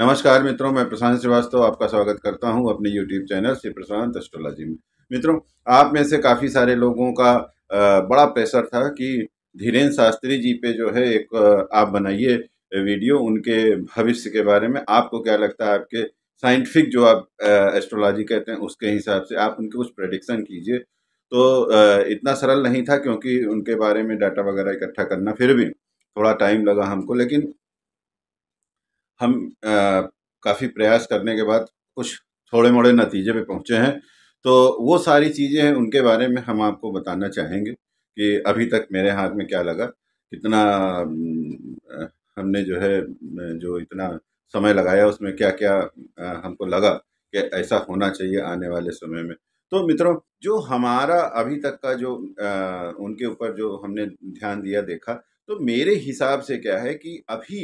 नमस्कार मित्रों मैं प्रशांत श्रीवास्तव आपका स्वागत करता हूं अपने YouTube channel Shri Prashant astrology में मित्रों आप में से काफ़ी सारे लोगों का बड़ा प्रेशर था कि धीरेन्द्र शास्त्री जी पे जो है एक आप बनाइए वीडियो उनके भविष्य के बारे में आपको क्या लगता है आपके साइंटिफिक जो आप एस्ट्रोलॉजी कहते हैं उसके हिसाब से आप उनके कुछ प्रडिक्शन कीजिए तो इतना सरल नहीं था क्योंकि उनके बारे में डाटा वगैरह इकट्ठा करना फिर भी थोड़ा टाइम लगा हमको लेकिन हम काफ़ी प्रयास करने के बाद कुछ थोड़े मोड़े नतीजे पे पहुँचे हैं तो वो सारी चीज़ें हैं उनके बारे में हम आपको बताना चाहेंगे कि अभी तक मेरे हाथ में क्या लगा कितना हमने जो है जो इतना समय लगाया उसमें क्या क्या हमको लगा कि ऐसा होना चाहिए आने वाले समय में तो मित्रों जो हमारा अभी तक का जो उनके ऊपर जो हमने ध्यान दिया देखा तो मेरे हिसाब से क्या है कि अभी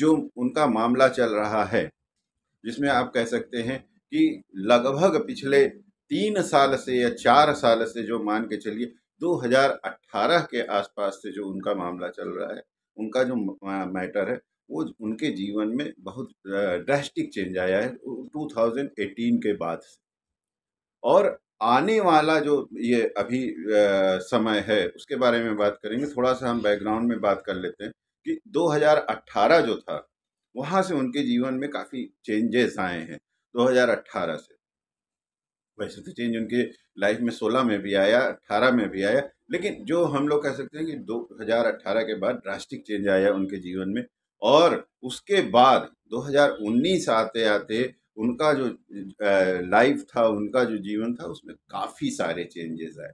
जो उनका मामला चल रहा है जिसमें आप कह सकते हैं कि लगभग पिछले तीन साल से या चार साल से जो मान के चलिए 2018 के आसपास से जो उनका मामला चल रहा है उनका जो मैटर है वो उनके जीवन में बहुत ड्रेस्टिक चेंज आया है 2018 के बाद से और आने वाला जो ये अभी समय है उसके बारे में बात करेंगे थोड़ा सा हम बैकग्राउंड में बात कर लेते हैं कि 2018 जो था वहाँ से उनके जीवन में काफ़ी चेंजेस आए हैं 2018 से वैसे तो चेंज उनके लाइफ में 16 में भी आया 18 में भी आया लेकिन जो हम लोग कह सकते हैं कि 2018 के बाद ड्रास्टिक चेंज आया उनके जीवन में और उसके बाद 2019 आते आते उनका जो लाइफ था उनका जो जीवन था उसमें काफ़ी सारे चेंजेस आए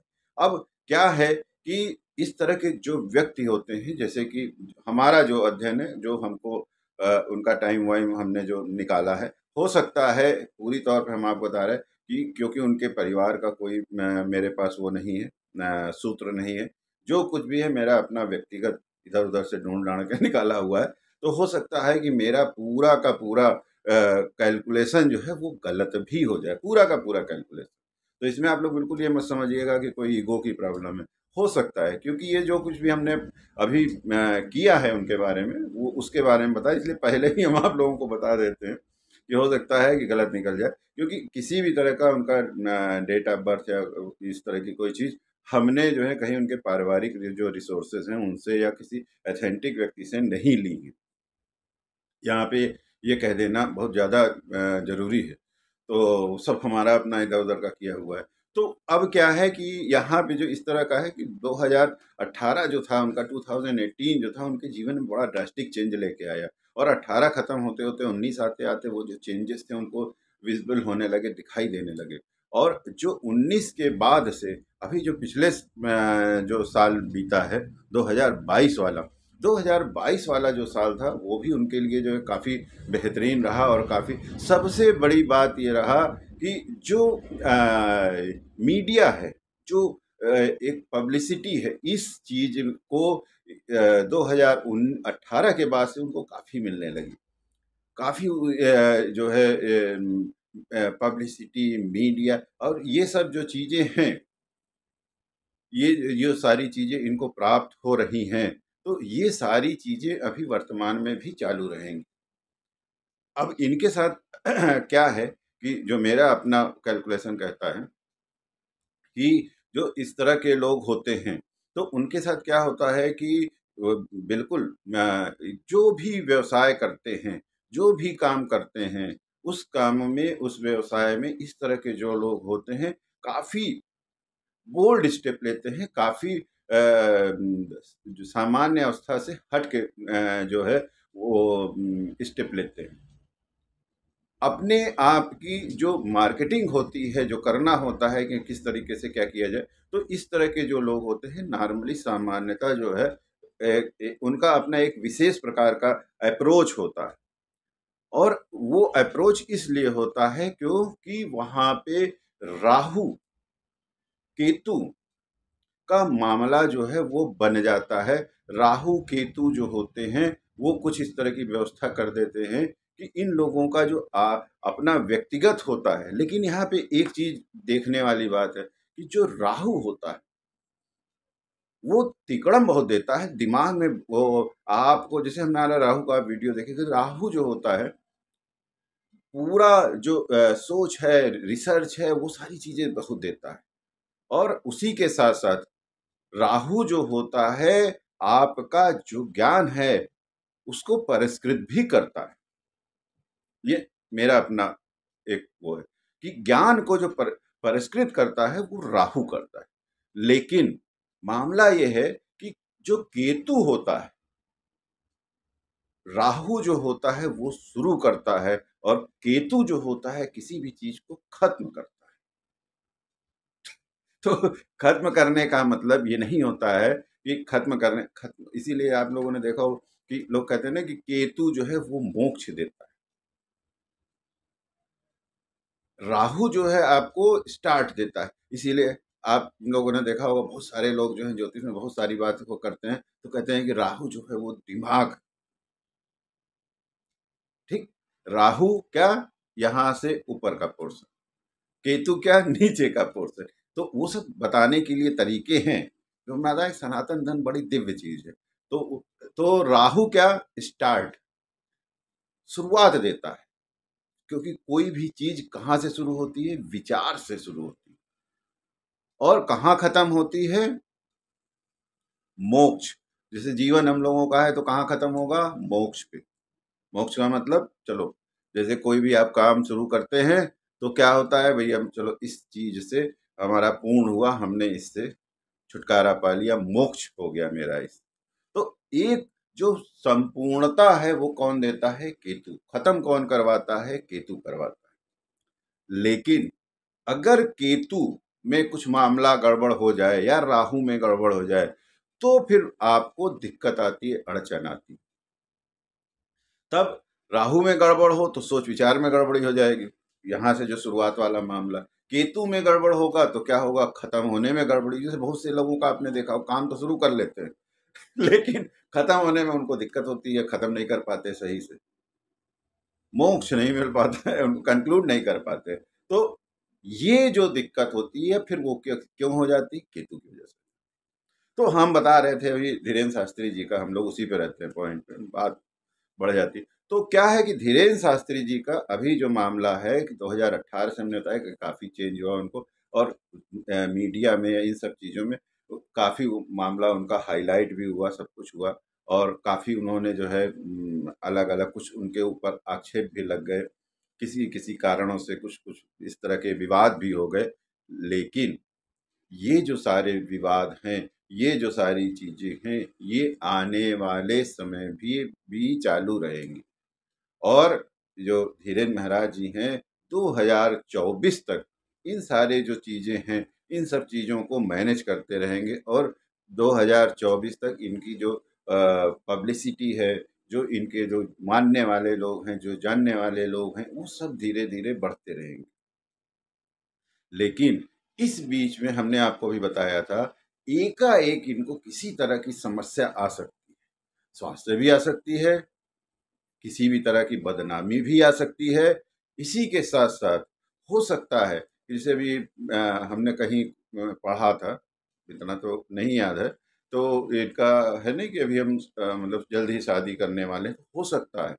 अब क्या है कि इस तरह के जो व्यक्ति होते हैं जैसे कि हमारा जो अध्ययन है जो हमको आ, उनका टाइम वाइम हमने जो निकाला है हो सकता है पूरी तौर पर हम आपको बता रहे हैं कि क्योंकि उनके परिवार का कोई मेरे पास वो नहीं है सूत्र नहीं है जो कुछ भी है मेरा अपना व्यक्तिगत इधर उधर से ढूंढ ढाड़ के निकाला हुआ है तो हो सकता है कि मेरा पूरा का पूरा कैलकुलेशन जो है वो गलत भी हो जाए पूरा का पूरा कैलकुलेशन तो इसमें आप लोग बिल्कुल ये मत समझिएगा कि कोई ईगो की प्रॉब्लम है हो सकता है क्योंकि ये जो कुछ भी हमने अभी किया है उनके बारे में वो उसके बारे में बताया इसलिए पहले ही हम आप लोगों को बता देते हैं कि हो सकता है कि गलत निकल जाए क्योंकि किसी भी तरह का उनका डेट ऑफ बर्थ या इस तरह की कोई चीज़ हमने जो है कहीं उनके पारिवारिक जो रिसोर्सेज हैं उनसे या किसी एथेंटिक व्यक्ति से नहीं ली है यहाँ पे ये कह देना बहुत ज़्यादा ज़रूरी है तो सब हमारा अपना इधर उधर का किया हुआ है तो अब क्या है कि यहाँ पे जो इस तरह का है कि 2018 जो था उनका 2018 जो था उनके जीवन में बड़ा ड्रास्टिक चेंज लेके आया और 18 ख़त्म होते होते 19 आते आते वो जो चेंजेस थे उनको विजिबल होने लगे दिखाई देने लगे और जो 19 के बाद से अभी जो पिछले जो साल बीता है 2022 वाला 2022 वाला जो साल था वो भी उनके लिए जो है काफ़ी बेहतरीन रहा और काफ़ी सबसे बड़ी बात ये रहा कि जो आ, मीडिया है जो आ, एक पब्लिसिटी है इस चीज़ को दो हज़ार अट्ठारह के बाद से उनको काफ़ी मिलने लगी काफ़ी जो है पब्लिसिटी मीडिया और ये सब जो चीज़ें हैं ये जो सारी चीज़ें इनको प्राप्त हो रही हैं तो ये सारी चीज़ें अभी वर्तमान में भी चालू रहेंगी अब इनके साथ क्या है कि जो मेरा अपना कैलकुलेशन कहता है कि जो इस तरह के लोग होते हैं तो उनके साथ क्या होता है कि बिल्कुल जो भी व्यवसाय करते हैं जो भी काम करते हैं उस काम में उस व्यवसाय में इस तरह के जो लोग होते हैं काफ़ी बोल्ड स्टेप लेते हैं काफ़ी जो सामान्य अवस्था से हट के जो है वो स्टेप लेते हैं अपने आप की जो मार्केटिंग होती है जो करना होता है कि किस तरीके से क्या किया जाए तो इस तरह के जो लोग होते हैं नॉर्मली सामान्यता जो है एक, एक, उनका अपना एक विशेष प्रकार का अप्रोच होता है और वो अप्रोच इसलिए होता है क्योंकि वहाँ पे राहु केतु का मामला जो है वो बन जाता है राहु केतु जो होते हैं वो कुछ इस तरह की व्यवस्था कर देते हैं कि इन लोगों का जो आ, अपना व्यक्तिगत होता है लेकिन यहाँ पे एक चीज देखने वाली बात है कि जो राहु होता है वो तिकड़म बहुत देता है दिमाग में वो आपको जैसे आला राहु का वीडियो देखे तो राहु जो होता है पूरा जो आ, सोच है रिसर्च है वो सारी चीजें बहुत देता है और उसी के साथ साथ राहु जो होता है आपका जो ज्ञान है उसको परिष्कृत भी करता है ये मेरा अपना एक वो है कि ज्ञान को जो पर, परिष्कृत करता है वो राहु करता है लेकिन मामला यह है कि जो केतु होता है राहु जो होता है वो शुरू करता है और केतु जो होता है किसी भी चीज को खत्म करता है तो खत्म करने का मतलब ये नहीं होता है कि खत्म करने खत्म इसीलिए आप लोगों ने देखा हो कि लोग कहते हैं ना कि केतु जो है वो मोक्ष देता है राहु जो है आपको स्टार्ट देता है इसीलिए आप लोगों ने देखा होगा बहुत सारे लोग जो हैं ज्योतिष में बहुत सारी बात को करते हैं तो कहते हैं कि राहु जो है वो दिमाग ठीक राहु क्या यहां से ऊपर का पोर्शन केतु क्या नीचे का पोर्शन तो वो सब बताने के लिए तरीके हैं जो मैं एक सनातन धर्म बड़ी दिव्य चीज है तो तो राहु क्या स्टार्ट शुरुआत देता है क्योंकि कोई भी चीज कहाँ से शुरू होती है विचार से शुरू होती है और कहाँ खत्म होती है मोक्ष जैसे जीवन हम लोगों का है तो कहाँ खत्म होगा मोक्ष पे मोक्ष का मतलब चलो जैसे कोई भी आप काम शुरू करते हैं तो क्या होता है भैया चलो इस चीज से हमारा पूर्ण हुआ हमने इससे छुटकारा पा लिया मोक्ष हो गया मेरा इस तो एक जो संपूर्णता है वो कौन देता है केतु खत्म कौन करवाता है केतु करवाता है लेकिन अगर केतु में कुछ मामला गड़बड़ हो जाए या राहु में गड़बड़ हो जाए तो फिर आपको दिक्कत आती है अड़चन आती तब राहु में गड़बड़ हो तो सोच विचार में गड़बड़ी हो जाएगी यहां से जो शुरुआत वाला मामला केतु में गड़बड़ होगा तो क्या होगा खत्म होने में गड़बड़ी जैसे बहुत से लोगों का आपने देखा काम तो शुरू कर लेते हैं लेकिन खत्म होने में उनको दिक्कत होती है खत्म नहीं कर पाते सही से मोक्ष नहीं मिल पाता है उनको कंक्लूड नहीं कर पाते तो ये जो दिक्कत होती है फिर वो क्यों क्यों हो जाती केतु की वजह से तो हम बता रहे थे अभी धीरेन्द्र शास्त्री जी का हम लोग उसी पे रहते हैं पॉइंट पे बात बढ़ जाती तो क्या है कि धीरेन्द्र शास्त्री जी का अभी जो मामला है कि 2018 से हमने बताया कि काफ़ी चेंज हुआ उनको और मीडिया में इन सब चीज़ों में काफ़ी मामला उनका हाईलाइट भी हुआ सब कुछ हुआ और काफ़ी उन्होंने जो है अलग अलग कुछ उनके ऊपर आक्षेप भी लग गए किसी किसी कारणों से कुछ कुछ इस तरह के विवाद भी हो गए लेकिन ये जो सारे विवाद हैं ये जो सारी चीज़ें हैं ये आने वाले समय भी भी चालू रहेंगी और जो धीरेन्द्र महाराज जी हैं 2024 तक इन सारे जो चीज़ें हैं इन सब चीज़ों को मैनेज करते रहेंगे और 2024 तक इनकी जो पब्लिसिटी है जो इनके जो मानने वाले लोग हैं जो जानने वाले लोग हैं वो सब धीरे धीरे बढ़ते रहेंगे लेकिन इस बीच में हमने आपको भी बताया था एकाएक इनको किसी तरह की समस्या आ सकती है स्वास्थ्य भी आ सकती है किसी भी तरह की बदनामी भी आ सकती है इसी के साथ साथ हो सकता है जिसे भी हमने कहीं पढ़ा था इतना तो नहीं याद है तो इनका है नहीं कि अभी हम मतलब जल्द ही शादी करने वाले तो हो सकता है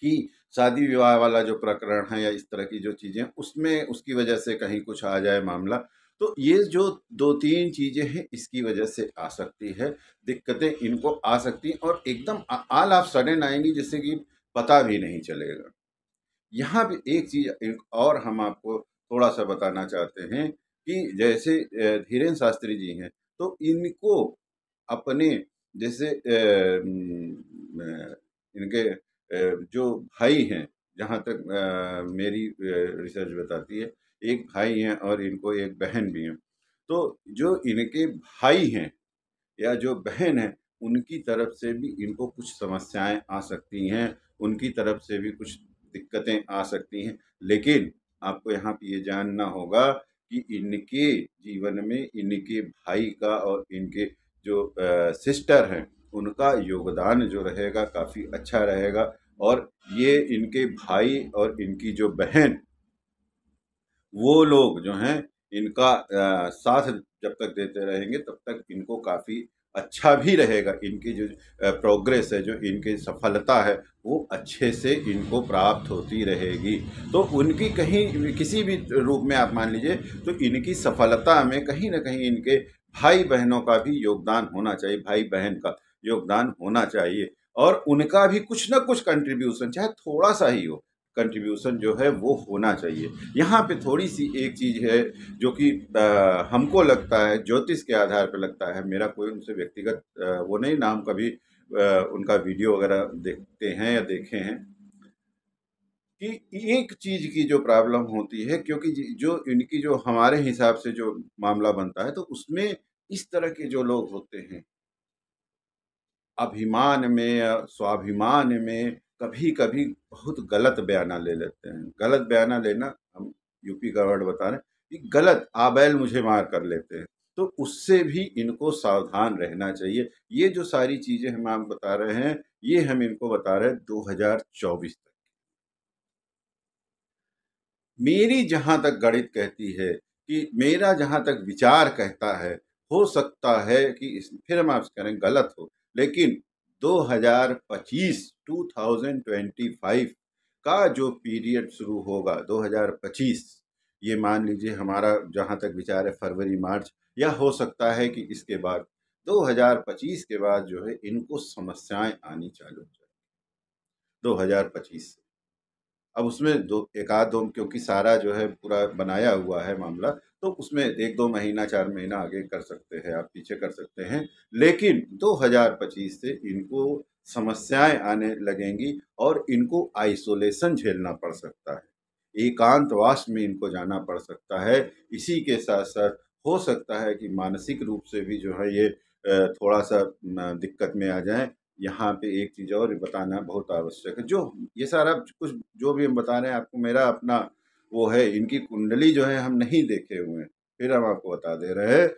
कि शादी विवाह वाला जो प्रकरण है या इस तरह की जो चीज़ें उसमें उसकी वजह से कहीं कुछ आ जाए मामला तो ये जो दो तीन चीज़ें हैं इसकी वजह से आ सकती है दिक्कतें इनको आ सकती हैं और एकदम आल आप सडन आएंगी जिससे कि पता भी नहीं चलेगा यहाँ भी एक चीज़ एक और हम आपको थोड़ा सा बताना चाहते हैं कि जैसे धीरेन्द्र शास्त्री जी हैं तो इनको अपने जैसे इनके जो भाई हैं जहाँ तक आ, मेरी रिसर्च बताती है एक भाई हैं और इनको एक बहन भी है तो जो इनके भाई हैं या जो बहन है उनकी तरफ से भी इनको कुछ समस्याएं आ सकती हैं उनकी तरफ से भी कुछ दिक्कतें आ सकती हैं लेकिन आपको यहाँ पे ये जानना होगा कि इनके जीवन में इनके भाई का और इनके जो आ, सिस्टर हैं उनका योगदान जो रहेगा काफ़ी अच्छा रहेगा और ये इनके भाई और इनकी जो बहन वो लोग जो हैं इनका आ, साथ जब तक देते रहेंगे तब तक इनको काफ़ी अच्छा भी रहेगा इनकी जो प्रोग्रेस है जो इनकी सफलता है वो अच्छे से इनको प्राप्त होती रहेगी तो उनकी कहीं किसी भी रूप में आप मान लीजिए तो इनकी सफलता में कहीं ना कहीं इनके भाई बहनों का भी योगदान होना चाहिए भाई बहन का योगदान होना चाहिए और उनका भी कुछ ना कुछ कंट्रीब्यूशन चाहे थोड़ा सा ही हो कंट्रीब्यूशन जो है वो होना चाहिए यहाँ पे थोड़ी सी एक चीज़ है जो कि हमको लगता है ज्योतिष के आधार पर लगता है मेरा कोई उनसे व्यक्तिगत वो नहीं नाम कभी उनका वीडियो वगैरह देखते हैं या देखे हैं कि एक चीज़ की जो प्रॉब्लम होती है क्योंकि जो इनकी जो हमारे हिसाब से जो मामला बनता है तो उसमें इस तरह के जो लोग होते हैं अभिमान में या स्वाभिमान में कभी कभी बहुत गलत बयाना ले लेते हैं गलत बयाना लेना हम यूपी का वर्ड बता रहे हैं कि गलत आबैल मुझे मार कर लेते हैं तो उससे भी इनको सावधान रहना चाहिए ये जो सारी चीज़ें हम आप बता रहे हैं ये हम इनको बता रहे हैं 2024 तक मेरी जहाँ तक गणित कहती है कि मेरा जहाँ तक विचार कहता है हो सकता है कि इस फिर हम आपसे कह रहे हैं गलत हो लेकिन 2025 2025 का जो पीरियड शुरू होगा 2025 ये मान लीजिए हमारा जहाँ तक विचार है फरवरी मार्च या हो सकता है कि इसके बाद 2025 के बाद जो है इनको समस्याएं आनी चालू हो जाएगी 2025 से अब उसमें दो एक आध क्योंकि सारा जो है पूरा बनाया हुआ है मामला तो उसमें एक दो महीना चार महीना आगे कर सकते हैं आप पीछे कर सकते हैं लेकिन 2025 से इनको समस्याएं आने लगेंगी और इनको आइसोलेशन झेलना पड़ सकता है एकांतवास में इनको जाना पड़ सकता है इसी के साथ साथ हो सकता है कि मानसिक रूप से भी जो है ये थोड़ा सा दिक्कत में आ जाए यहाँ पे एक चीज़ और बताना बहुत आवश्यक है जो ये सारा कुछ जो भी हम बता रहे हैं आपको मेरा अपना वो है इनकी कुंडली जो है हम नहीं देखे हुए हैं फिर हम आपको बता दे रहे हैं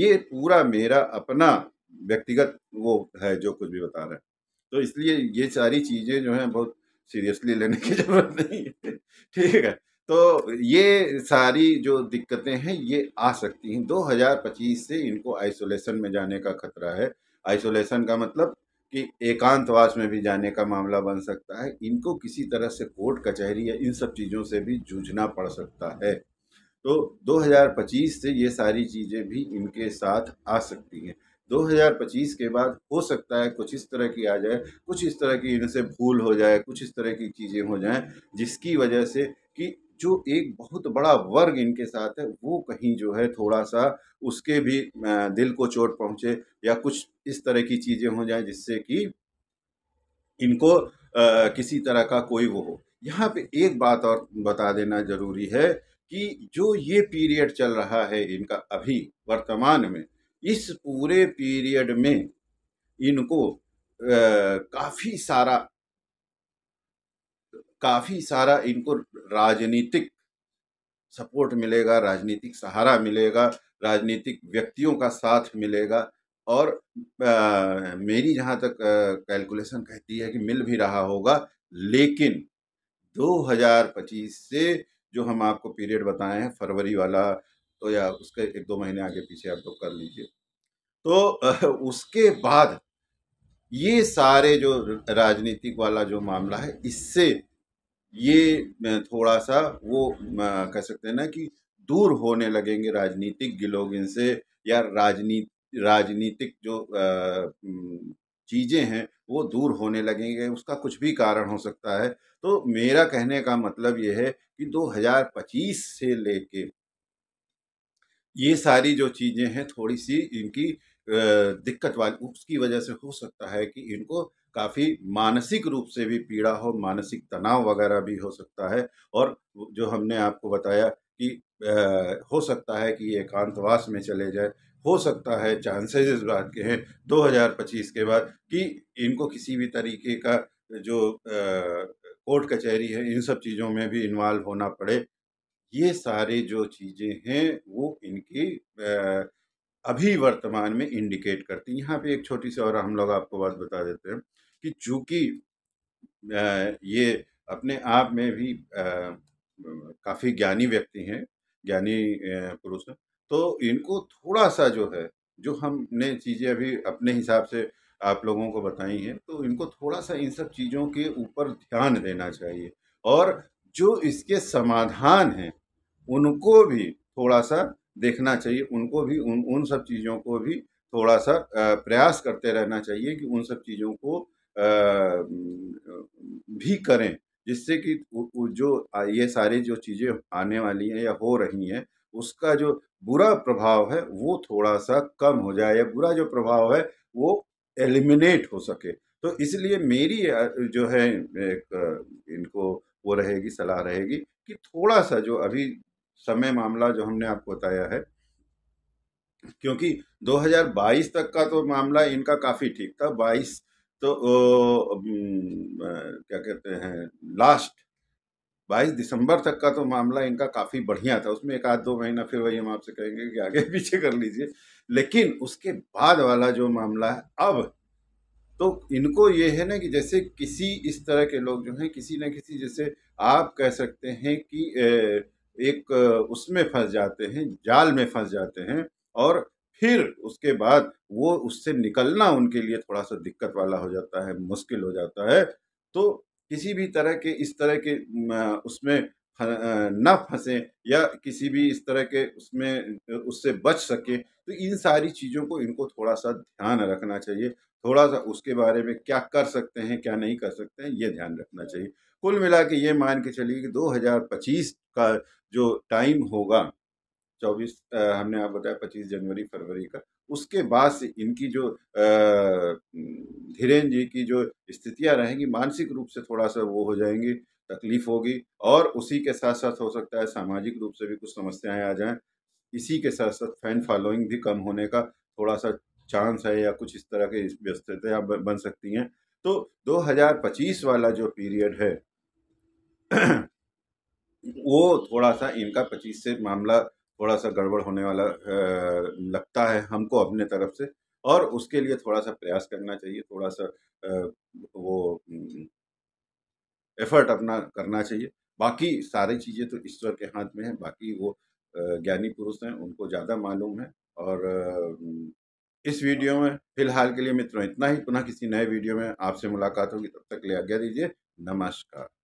ये पूरा मेरा अपना व्यक्तिगत वो है जो कुछ भी बता रहे हैं तो इसलिए ये सारी चीज़ें जो हैं बहुत सीरियसली लेने की जरूरत नहीं है ठीक है तो ये सारी जो दिक्कतें हैं ये आ सकती हैं 2025 से इनको आइसोलेशन में जाने का खतरा है आइसोलेशन का मतलब कि एकांतवास में भी जाने का मामला बन सकता है इनको किसी तरह से कोर्ट कचहरी या इन सब चीज़ों से भी जूझना पड़ सकता है तो 2025 से ये सारी चीज़ें भी इनके साथ आ सकती हैं 2025 के बाद हो सकता है कुछ इस तरह की आ जाए कुछ इस तरह की इनसे भूल हो जाए कुछ इस तरह की चीज़ें हो जाएं जिसकी वजह से कि जो एक बहुत बड़ा वर्ग इनके साथ है वो कहीं जो है थोड़ा सा उसके भी दिल को चोट पहुँचे या कुछ इस तरह की चीज़ें हो जाए जिससे कि इनको किसी तरह का कोई वो हो यहाँ पे एक बात और बता देना ज़रूरी है कि जो ये पीरियड चल रहा है इनका अभी वर्तमान में इस पूरे पीरियड में इनको काफ़ी सारा काफ़ी सारा इनको राजनीतिक सपोर्ट मिलेगा राजनीतिक सहारा मिलेगा राजनीतिक व्यक्तियों का साथ मिलेगा और आ, मेरी जहाँ तक कैलकुलेशन कहती है कि मिल भी रहा होगा लेकिन 2025 से जो हम आपको पीरियड बताए हैं फरवरी वाला तो या उसके एक दो महीने आगे पीछे आप लोग कर लीजिए तो उसके बाद ये सारे जो राजनीतिक वाला जो मामला है इससे ये थोड़ा सा वो कह सकते हैं ना कि दूर होने लगेंगे राजनीतिक गिलोग इनसे या राजनीति राजनीतिक जो चीज़ें हैं वो दूर होने लगेंगे उसका कुछ भी कारण हो सकता है तो मेरा कहने का मतलब ये है कि 2025 से लेके ये सारी जो चीज़ें हैं थोड़ी सी इनकी दिक्कत वाली उसकी वजह से हो सकता है कि इनको काफ़ी मानसिक रूप से भी पीड़ा हो मानसिक तनाव वगैरह भी हो सकता है और जो हमने आपको बताया कि आ, हो सकता है कि एकांतवास में चले जाए हो सकता है चांसेस इस बात के हैं 2025 के बाद कि इनको किसी भी तरीके का जो कोर्ट कचहरी है इन सब चीज़ों में भी इन्वॉल्व होना पड़े ये सारे जो चीज़ें हैं वो इनकी आ, अभी वर्तमान में इंडिकेट करती यहाँ पे एक छोटी सी और हम लोग आपको बात बता देते हैं कि चूंकि ये अपने आप में भी काफ़ी ज्ञानी व्यक्ति हैं ज्ञानी पुरुष हैं तो इनको थोड़ा सा जो है जो हमने चीज़ें अभी अपने हिसाब से आप लोगों को बताई हैं तो इनको थोड़ा सा इन सब चीज़ों के ऊपर ध्यान देना चाहिए और जो इसके समाधान हैं उनको भी थोड़ा सा देखना चाहिए उनको भी उन उन सब चीज़ों को भी थोड़ा सा प्रयास करते रहना चाहिए कि उन सब चीज़ों को भी करें जिससे कि जो ये सारी जो चीज़ें आने वाली हैं या हो रही हैं उसका जो बुरा प्रभाव है वो थोड़ा सा कम हो जाए या बुरा जो प्रभाव है वो एलिमिनेट हो सके तो इसलिए मेरी जो है एक इनको वो रहेगी सलाह रहेगी कि थोड़ा सा जो अभी समय मामला जो हमने आपको बताया है क्योंकि 2022 तक का तो मामला इनका काफ़ी ठीक था 22 तो ओ, क्या कहते हैं लास्ट बाईस दिसंबर तक का तो मामला इनका काफ़ी बढ़िया था उसमें एक आध दो महीना फिर वही हम आपसे कहेंगे कि आगे पीछे कर लीजिए लेकिन उसके बाद वाला जो मामला है अब तो इनको ये है ना कि जैसे किसी इस तरह के लोग जो हैं किसी न किसी जैसे आप कह सकते हैं कि एक उसमें फंस जाते हैं जाल में फंस जाते हैं और फिर उसके बाद वो उससे निकलना उनके लिए थोड़ा सा दिक्कत वाला हो जाता है मुश्किल हो जाता है तो किसी भी तरह के इस तरह के उसमें न फंसे या किसी भी इस तरह के उसमें उससे बच सके तो इन सारी चीज़ों को इनको थोड़ा सा ध्यान रखना चाहिए थोड़ा सा उसके बारे में क्या कर सकते हैं क्या नहीं कर सकते हैं ये ध्यान रखना चाहिए कुल मिला के ये मान के चलिए कि 2025 का जो टाइम होगा चौबीस हमने आप बताया पच्चीस जनवरी फरवरी का उसके बाद से इनकी जो धीरेन्द्र जी की जो स्थितियाँ रहेंगी मानसिक रूप से थोड़ा सा वो हो जाएंगी तकलीफ होगी और उसी के साथ साथ हो सकता है सामाजिक रूप से भी कुछ समस्याएं आ जाएं इसी के साथ साथ फैन फॉलोइंग भी कम होने का थोड़ा सा चांस है या कुछ इस तरह के व्यस्तियाँ बन सकती हैं तो 2025 वाला जो पीरियड है वो थोड़ा सा इनका 25 से मामला थोड़ा सा गड़बड़ होने वाला लगता है हमको अपने तरफ से और उसके लिए थोड़ा सा प्रयास करना चाहिए थोड़ा सा वो एफर्ट अपना करना चाहिए बाकी सारी चीज़ें तो ईश्वर के हाथ में है बाकी वो ज्ञानी पुरुष हैं उनको ज़्यादा मालूम है और इस वीडियो में फिलहाल के लिए मित्रों इतना ही पुनः किसी नए वीडियो में आपसे मुलाकात होगी तब तक ले आज्ञा दीजिए नमस्कार